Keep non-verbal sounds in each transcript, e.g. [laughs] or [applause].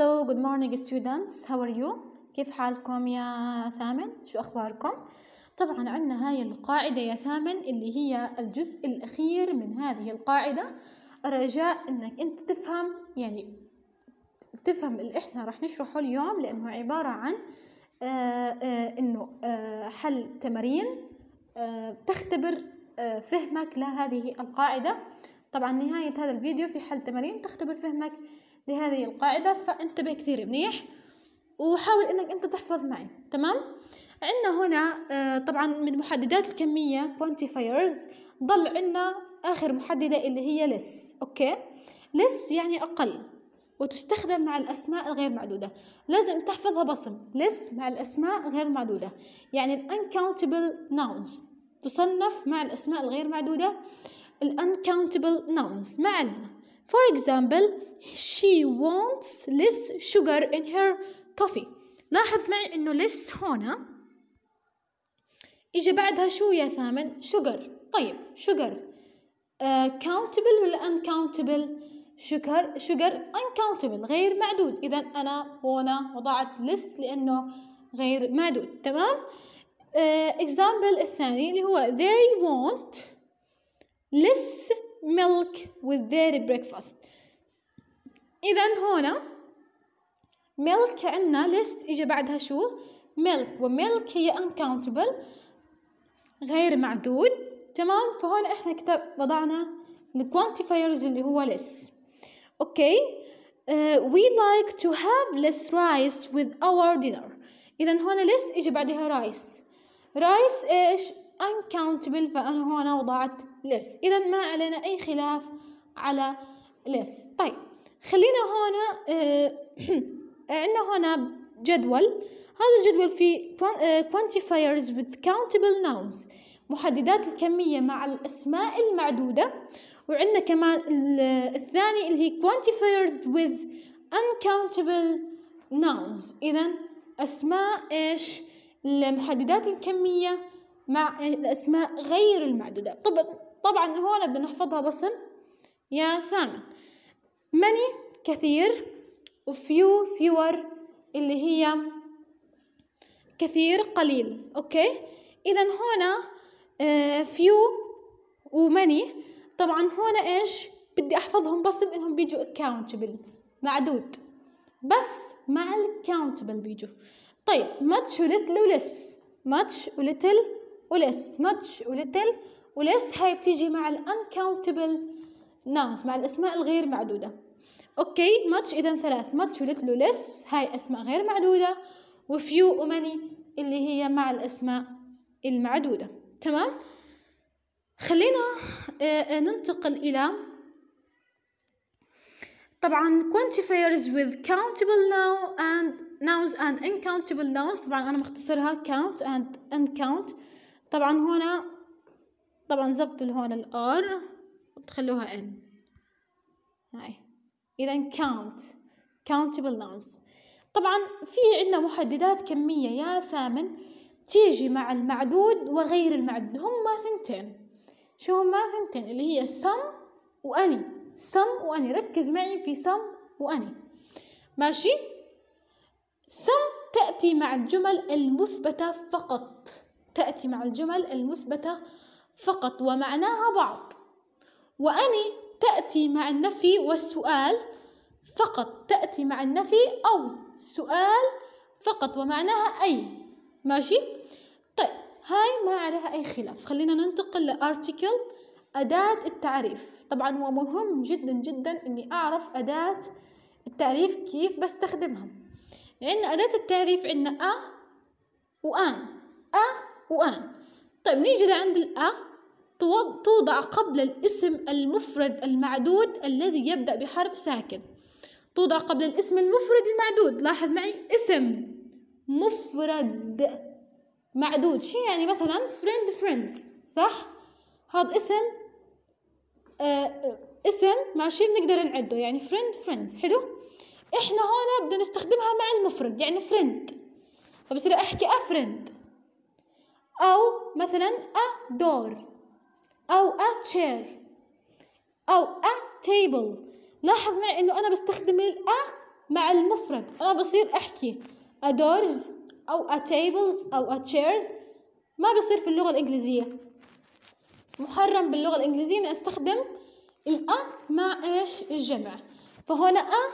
hello good morning students how are you كيف حالكم يا ثامن شو أخباركم طبعا عندنا هاي القاعدة يا ثامن اللي هي الجزء الأخير من هذه القاعدة رجاء أنك أنت تفهم يعني تفهم اللي إحنا رح نشرحه اليوم لأنه عبارة عن آآ آه، آآ آه، أنه آآ آه، حل تمارين تختبر فهمك لهذه القاعدة طبعا نهاية هذا الفيديو في حل تمارين تختبر فهمك لهذه القاعدة فانتبه كثير منيح وحاول انك انت تحفظ معي تمام عندنا هنا آه، طبعا من محددات الكمية quantifiers ضل عندنا آخر محددة اللي هي less أوكي less يعني أقل وتستخدم مع الأسماء الغير معدودة لازم تحفظها بصم less مع الأسماء غير معدودة يعني ال uncountable nouns تصنف مع الأسماء الغير معدودة ال uncountable nouns ما علينا For example, she wants less sugar in her coffee. لاحظ معي إنه less هنا إجا بعدها شو يا ثامن؟ sugar. طيب sugar uh, countable ولا uncountable؟ sugar sugar uncountable غير معدود إذا أنا هنا وضعت less لأنه غير معدود تمام؟ uh, example الثاني اللي هو they want less milk with their breakfast إذا هنا milk كأن list إجا بعدها شو milk و milk هي uncountable غير معدود تمام فهون إحنا كتب وضعنا الquantifiers اللي هو list أوكي uh, we like to have less rice with our dinner إذا هون less إجا بعدها rice rice إيش uncountable فأنا هنا وضعت less إذا ما علينا أي خلاف على less طيب خلينا هنا آه، [clears throat] عندنا هنا جدول هذا الجدول فيه آه، quantifiers with countable nouns محددات الكمية مع الأسماء المعدودة وعندنا كمان الثاني اللي هي quantifiers with uncountable nouns إذا أسماء إيش المحددات الكمية مع الأسماء غير المعدودة طب طبعا هون بدنا نحفظها بصل يا ثامن many كثير وفيو فيور اللي هي كثير قليل أوكي إذا هنا فيو وماني طبعا هنا إيش بدي أحفظهم بس إنهم بيجوا اكاونتبل معدود بس مع الكاونتبل بيجوا طيب ماتش وليتل ولس ماتش وليتل ولس much وليتل ولس هاي بتيجي مع الانكاونتبل ناونز مع الاسماء الغير معدوده اوكي much اذا ثلاث much وليتل ولس هاي اسماء غير معدوده وفيو وماني اللي هي مع الاسماء المعدوده تمام خلينا آه، آه، ننتقل الى طبعا quantifiers with countable noun and nouns and uncountable nouns طبعا انا مختصرها count and uncount طبعا هنا طبعا زبطوا هون الار وتخلوها ان هاي اذا count countable nouns طبعا في عندنا محددات كمية يا ثامن تيجي مع المعدود وغير المعدود هما ثنتين شو هما ثنتين اللي هي some وأني some وأني ركز معي في some وأني ماشي some تأتي مع الجمل المثبتة فقط تأتي مع الجمل المثبتة فقط ومعناها بعض وأني تأتي مع النفي والسؤال فقط تأتي مع النفي أو سؤال فقط ومعناها أي ماشي طيب هاي ما عليها أي خلاف خلينا ننتقل لأرتيكل أداة التعريف طبعا هو مهم جدا جدا أني أعرف أداة التعريف كيف بستخدمها عندنا أداة التعريف عندنا أ وأن أ وأن طيب نيجي لعند الأ توضع قبل الاسم المفرد المعدود الذي يبدأ بحرف ساكن توضع قبل الاسم المفرد المعدود لاحظ معي اسم مفرد معدود شو يعني مثلا فريند فريند صح هذا اسم آه اسم ماشي بنقدر نعده يعني فريند فريندز حلو احنا هون بدنا نستخدمها مع المفرد يعني فريند فبصير احكي افريند أو مثلا a door أو a chair أو a table لاحظ معي إنه أنا بستخدم ال a مع المفرد أنا بصير أحكي a doors أو a tables أو a chairs ما بصير في اللغة الإنجليزية محرم باللغة الإنجليزية إني أستخدم a مع إيش الجمع فهنا أ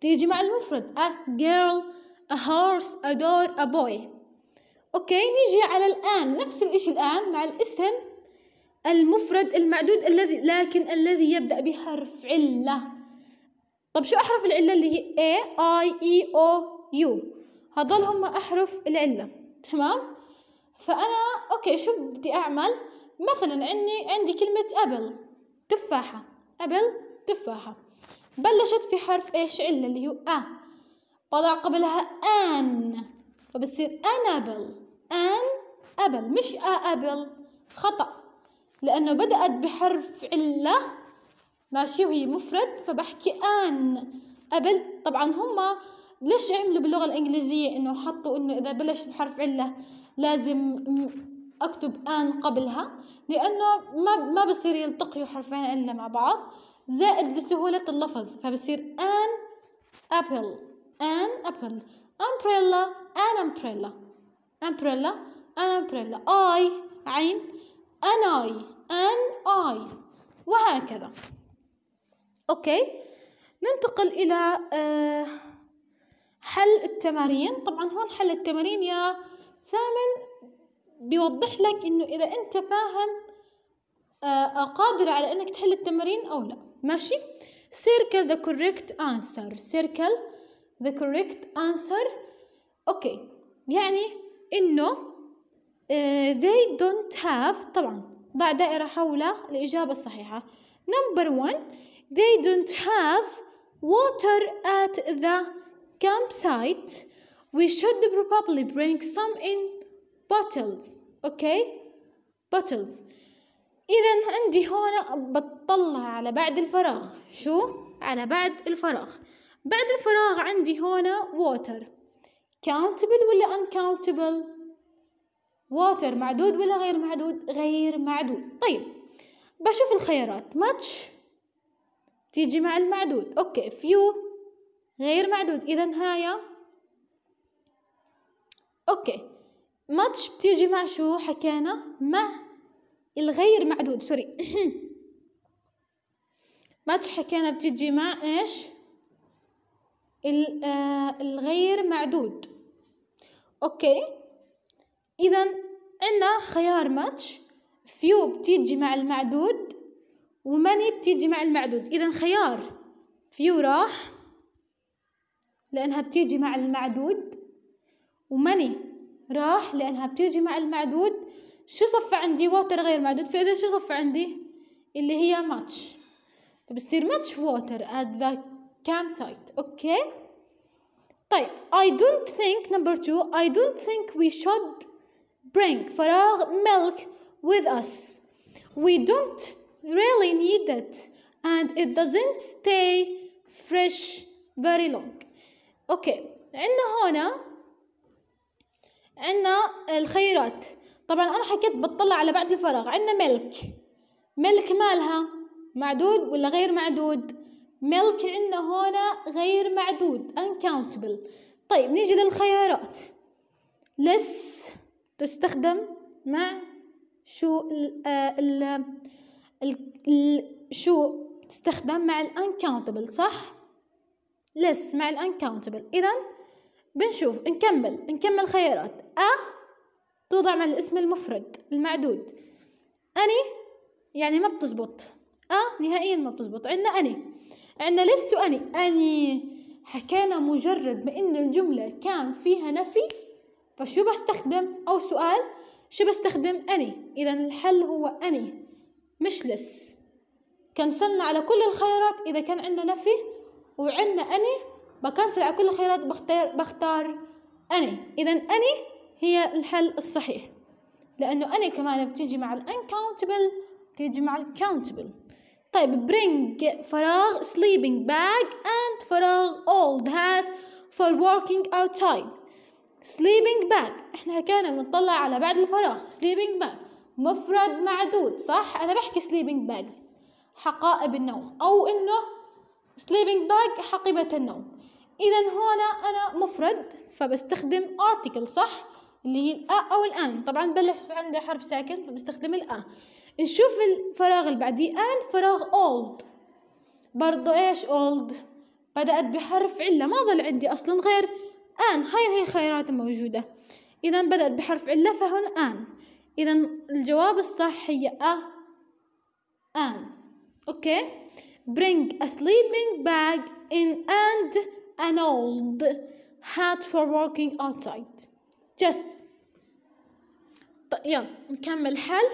تيجي مع المفرد a girl a horse a door a boy اوكي نيجي على الان نفس الاشي الان مع الاسم المفرد المعدود الذي لكن الذي يبدأ بحرف علة طب شو أحرف العلة اللي هي اي اي اي او يو هضل هم أحرف العلة تمام فأنا أوكي شو بدي أعمل مثلا عندي عندي كلمة أبل تفاحة أبل تفاحة بلشت في حرف إيش علة اللي هو أ طلع قبلها آن فبصير أنابل أن أبل مش أبل خطأ لأنه بدأت بحرف علة ماشي وهي مفرد فبحكي أن أبل طبعا هم ليش عملوا باللغة الإنجليزية إنه حطوا إنه إذا بلش بحرف علة لازم أكتب أن قبلها لأنه ما ما بصير يلتقيوا حرفين علة مع بعض زائد لسهولة اللفظ فبصير أن أبل أن أبل أمبريلا أن أمبريلا umbrella an umbrella I عين ان اي ان اي وهكذا أوكي ننتقل إلى آه، حل التمارين طبعا هون حل التمارين يا ثامن بيوضح لك إنه إذا أنت فاهم آه، قادر على إنك تحل التمارين أو لا ماشي circle the correct answer circle the correct answer أوكي يعني إنه they don't have طبعا ضع دائرة حول الإجابة الصحيحة number one they don't have water at the campsite we should probably bring some in bottles okay bottles إذا عندي هون بطلع على بعد الفراغ شو على بعد الفراغ بعد الفراغ عندي هون water countable ولا uncountable water معدود ولا غير معدود غير معدود طيب بشوف الخيارات much تيجي مع المعدود اوكي few غير معدود اذا هاي اوكي much بتيجي مع شو حكينا مع الغير معدود سوري ماتش [laughs] حكينا بتيجي مع ايش آه، الغير معدود أوكي إذا عندنا خيار ماتش فيو بتيجي مع المعدود وماني بتيجي مع المعدود إذا خيار فيو راح لأنها بتيجي مع المعدود وماني راح لأنها بتيجي مع المعدود شو صفى عندي ووتر غير معدود فإذا شو صفى عندي اللي هي ماتش فبصير طيب، ماتش ووتر ات ذات كام سايت اوكي طيب I don't think number two I don't think we should bring فراغ milk with us we don't really need it and it doesn't stay fresh very long اوكي عندنا هنا عندنا الخيارات طبعا انا حكيت بتطلع على بعد الفراغ عندنا ملك ملك مالها معدود ولا غير معدود ملك عندنا هنا غير معدود uncountable طيب نيجي للخيارات less تستخدم مع شو آه، ال ال ال شو تستخدم مع ال uncountable صح less مع ال uncountable إذا بنشوف نكمل نكمل خيارات أ توضع مع الاسم المفرد المعدود أني يعني ما بتزبط أ نهائيا ما بتزبط عندنا أني عندنا لست أني أني حكينا مجرد ما إن الجملة كان فيها نفي فشو بستخدم أو سؤال شو بستخدم أني إذا الحل هو أني مش لس كنسلنا على كل الخيارات إذا كان عندنا نفي وعندنا أني بكنسل على كل الخيارات بختار بختار أني إذا أني هي الحل الصحيح لأنه أني كمان بتيجي مع الأنكاونتبل بتيجي مع الكاونتبل طيب bring فراغ sleeping bag and فراغ old hat for working outside sleeping bag احنا حكينا بنطلع على بعد الفراغ sleeping bag مفرد معدود صح انا بحكي sleeping bags حقائب النوم او انه sleeping bag حقيبة النوم اذا هنا انا مفرد فبستخدم article صح اللي هي الأ أو الآن طبعا بلش عنده حرف ساكن فبستخدم الأ نشوف الفراغ اللي بعديه and فراغ old برضو ايش old بدأت بحرف علة ما ظل عندي أصلا غير an هاي هي خيارات موجودة إذا بدأت بحرف علة فهون an إذا الجواب الصح هي أ an أوكي bring a sleeping bag in and an old hat for working outside just يلا طيب، نكمل حل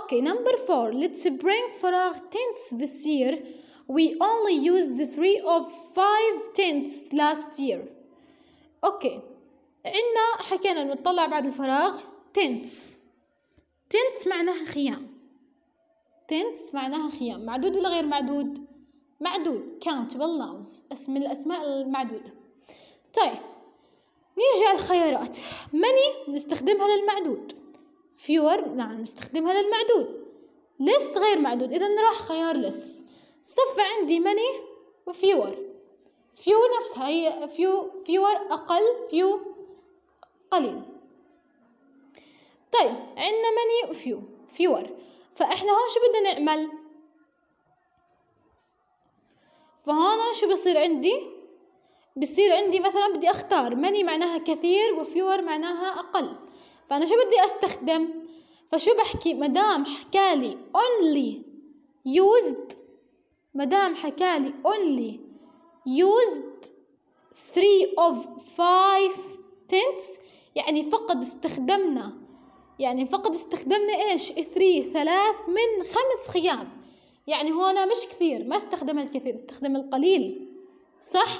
Okay, number four. Let's bring فراغ tents this year. We only used three of five tents last year. Okay. عنا حكينا نطلع بعد الفراغ tents. Tents معناها خيام. Tents معناها خيام. معدود ولا غير معدود؟ معدود. countable nouns. اسم الأسماء المعدودة. طيب. نيجي على الخيارات. many نستخدمها للمعدود. فيور نعم نستخدمها هذا المعدود غير معدود إذا راح خيار لس صف عندي ماني وفيور فيو نفسها هي فيو فيور أقل فيو قليل طيب عندنا ماني وفيو فيور فإحنا هون شو بدنا نعمل فهون شو بصير عندي بصير عندي مثلا بدي أختار ماني معناها كثير وفيور معناها أقل فأنا شو بدي أستخدم فشو بحكي مدام حكالي only used مدام حكالي only used three of five tints يعني فقد استخدمنا يعني فقد استخدمنا إيش ثري ثلاث من خمس خيام يعني هنا مش كثير ما استخدم الكثير استخدم القليل صح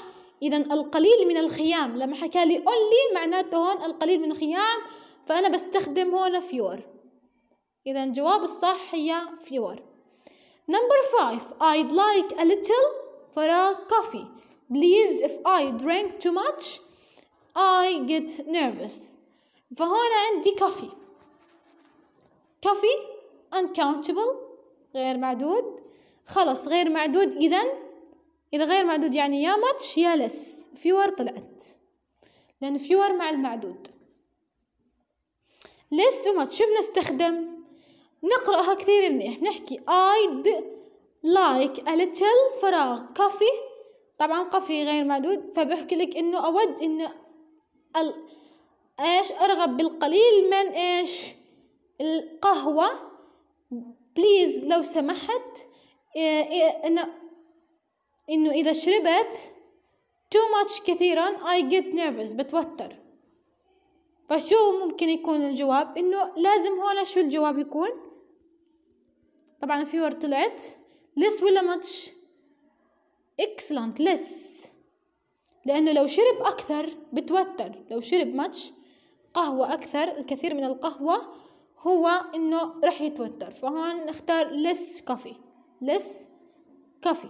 إذا القليل من الخيام لما حكى لي only معناته هون القليل من الخيام فأنا بستخدم هنا فيور إذا الجواب الصح هي فيور نمبر 5 I'd like a little for a coffee please if I drink too much I get nervous فهنا عندي كافي كافي uncountable غير معدود خلص غير معدود إذا إذا غير معدود يعني يا ماتش يا لس فيور طلعت لأن فيور مع المعدود لسه ما شو بنستخدم نقرأها كثير منيح بنحكي I'd like a little فراغ coffee طبعا قفي غير معدود فبحكي لك انه اود انه ال... ايش ارغب بالقليل من ايش القهوة بليز لو سمحت إيه،, إيه انه انه اذا شربت too much كثيرا I get nervous بتوتر فشو ممكن يكون الجواب انه لازم هون شو الجواب يكون طبعا ور طلعت لس ولا ماتش اكسلنت لس لانه لو شرب اكثر بتوتر لو شرب ماتش قهوة اكثر الكثير من القهوة هو انه رح يتوتر فهون نختار لس كافي لس كافي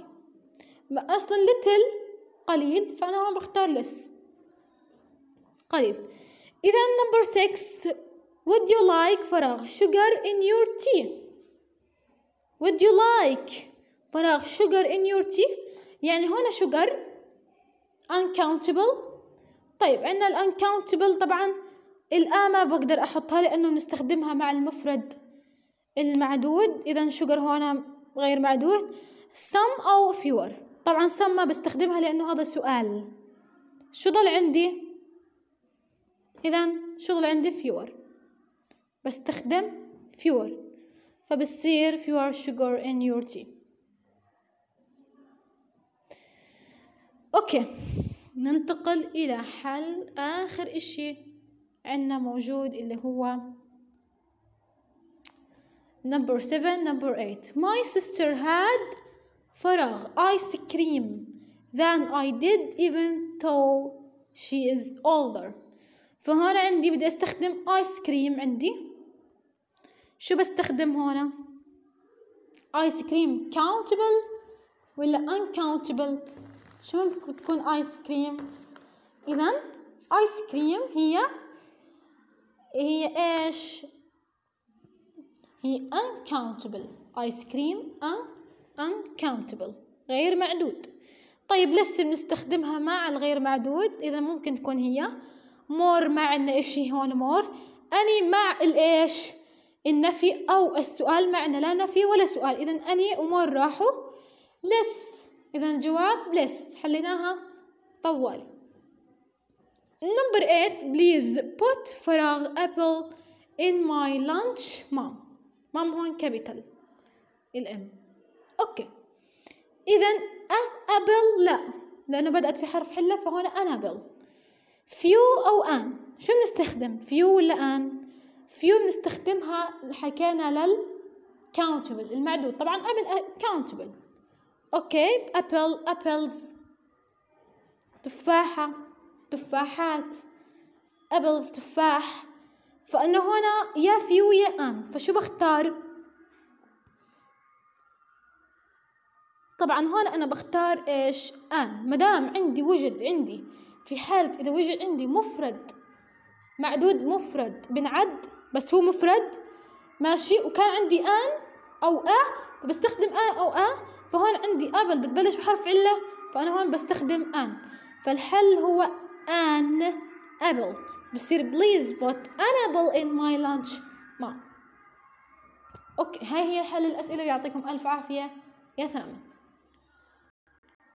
اصلا ليتل قليل فانا هون بختار لس قليل إذا number six would you like فراغ sugar in your tea would you like فراغ sugar in your tea يعني هنا sugar uncountable طيب عندنا uncountable طبعا الآن ما بقدر أحطها لأنه بنستخدمها مع المفرد المعدود إذا sugar هنا غير معدود some أو fewer طبعا some ما بستخدمها لأنه هذا سؤال شو ضل عندي؟ إذا شغل عندي fewer بستخدم fewer فبصير fewer sugar in your tea أوكي ننتقل إلى حل آخر إشي عندنا موجود اللي هو number 7 number 8 my sister had فراغ ice cream than I did even though she is older فهنا عندي بدي استخدم ايس كريم عندي شو بستخدم هنا ايس كريم كاونتبل ولا ان كاونتبل شو ممكن تكون ايس كريم اذا ايس كريم هي هي ايش هي ان كاونتبل ايس كريم ان ان كاونتبل غير معدود طيب لسه بنستخدمها مع الغير معدود اذا ممكن تكون هي مور مع عنا إشي هون مور أني مع الإيش النفي أو السؤال معنا لا نفي ولا سؤال إذا أني ومور راحوا لس إذا الجواب لس حليناها طوالي نمبر 8 بليز بوت فراغ ابل ان ماي لانش مام مام هون كابيتال الام اوكي اذا ابل لا لانه بدات في حرف حله فهون انابل فيو أو آن شو بنستخدم فيو ولا آن فيو بنستخدمها حكينا لل countable المعدود طبعا قبل countable أوكي أبل أبلز تفاحة تفاحات أبلز تفاح فأنا هنا يا فيو يا آن فشو بختار طبعا هون أنا بختار إيش آن مدام عندي وجد عندي في حالة إذا وجد عندي مفرد معدود مفرد بنعد بس هو مفرد ماشي وكان عندي آن أو أه بستخدم آن أو أه فهون عندي أبل بتبلش بحرف علة فأنا هون بستخدم آن فالحل هو آن أبل بصير بليز بوت أنا أبل إن ماي لانش ما أوكي هاي هي حل الأسئلة ويعطيكم ألف عافية يا ثامن